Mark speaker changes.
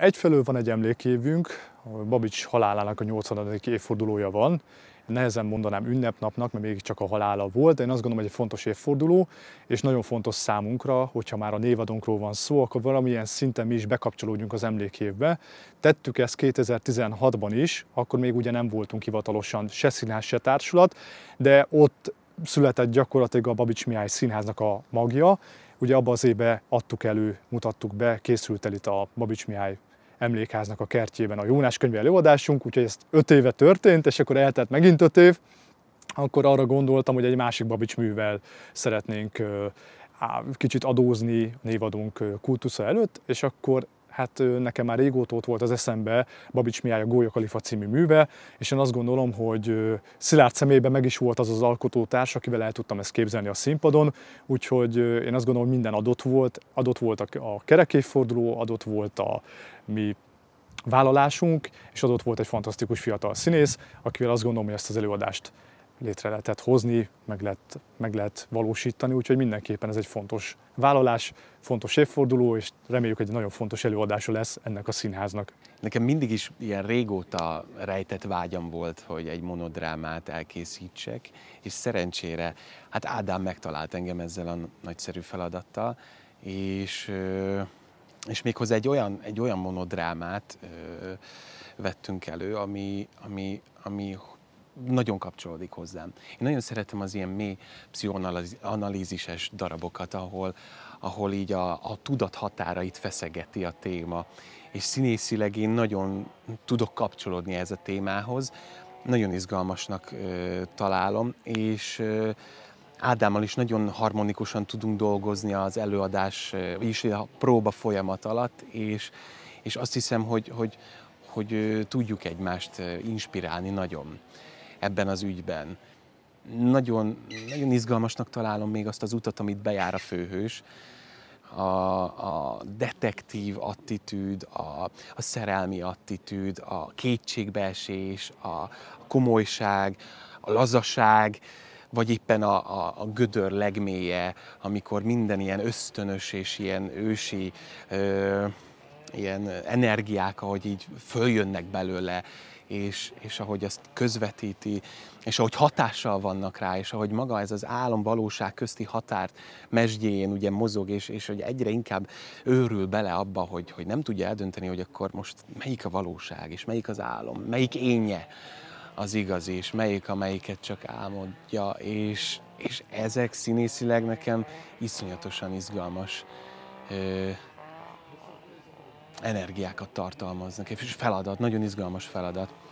Speaker 1: Egyfelől van egy emlékévünk, Babics halálának a 80. évfordulója van. Nehezen mondanám ünnepnapnak, mert még csak a halála volt, de én azt gondolom, hogy egy fontos évforduló, és nagyon fontos számunkra, hogyha már a névadunkról van szó, akkor valamilyen szinten mi is bekapcsolódjunk az emlékévbe. Tettük ezt 2016-ban is, akkor még ugye nem voltunk hivatalosan se színház, se társulat, de ott született gyakorlatilag a Babics Mihály Színháznak a magja, Ugye abban az évben adtuk elő, mutattuk be, készült el itt a Babics Mihály emlékháznak a kertjében a Jónás könyve előadásunk, úgyhogy ezt öt éve történt, és akkor eltelt megint öt év, akkor arra gondoltam, hogy egy másik Babics művel szeretnénk kicsit adózni névadunk kultusza előtt, és akkor hát nekem már régóta ott volt az eszembe Babics Miája Gólya Kalifa című műve, és én azt gondolom, hogy Szilárd személyben meg is volt az az alkotótárs, akivel el tudtam ezt képzelni a színpadon, úgyhogy én azt gondolom, hogy minden adott volt, adott volt a kerekéforduló, adott volt a mi vállalásunk, és adott volt egy fantasztikus fiatal színész, akivel azt gondolom, hogy ezt az előadást létre lehetett hozni, meg lehet, meg lehet valósítani, úgyhogy mindenképpen ez egy fontos vállalás, fontos évforduló, és reméljük, egy nagyon fontos előadása lesz ennek a színháznak. Nekem mindig is ilyen régóta rejtett vágyam volt, hogy egy monodrámát
Speaker 2: elkészítsek, és szerencsére hát Ádám megtalált engem ezzel a nagyszerű feladattal, és, és méghozzá egy olyan, egy olyan monodrámát vettünk elő, ami, ami, ami nagyon kapcsolódik hozzám. Én nagyon szeretem az ilyen mély pszichoanalízises darabokat, ahol, ahol így a, a tudat határait feszegeti a téma. És színészileg én nagyon tudok kapcsolódni ez a témához, nagyon izgalmasnak ö, találom, és ö, Ádámmal is nagyon harmonikusan tudunk dolgozni az előadás és a próba folyamat alatt, és, és azt hiszem, hogy, hogy, hogy, hogy tudjuk egymást inspirálni nagyon ebben az ügyben. Nagyon, nagyon izgalmasnak találom még azt az utat, amit bejár a főhős, a, a detektív attitűd, a, a szerelmi attitűd, a kétségbeesés, a komolyság, a lazaság, vagy éppen a, a, a gödör legmélye, amikor minden ilyen ösztönös és ilyen ősi ö, ilyen energiák, ahogy így följönnek belőle, és, és ahogy azt közvetíti, és ahogy hatással vannak rá, és ahogy maga ez az álom-valóság közti határt mesdjén ugye mozog, és, és hogy egyre inkább őrül bele abba, hogy, hogy nem tudja eldönteni, hogy akkor most melyik a valóság, és melyik az álom, melyik énje az igazi, és melyik, amelyiket csak álmodja, és, és ezek színészileg nekem iszonyatosan izgalmas energiákat tartalmaznak. És feladat, nagyon izgalmas feladat.